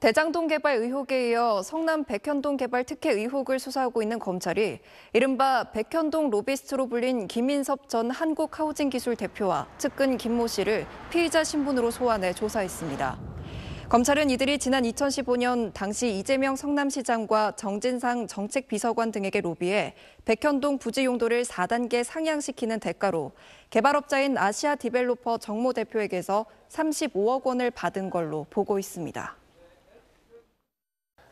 대장동 개발 의혹에 이어 성남 백현동 개발 특혜 의혹을 수사하고 있는 검찰이 이른바 백현동 로비스트로 불린 김인섭 전 한국하우징기술 대표와 측근 김모 씨를 피의자 신분으로 소환해 조사했습니다. 검찰은 이들이 지난 2015년 당시 이재명 성남시장과 정진상 정책비서관 등에게 로비해 백현동 부지 용도를 4단계 상향시키는 대가로 개발업자인 아시아 디벨로퍼 정모 대표에게서 35억 원을 받은 걸로 보고 있습니다.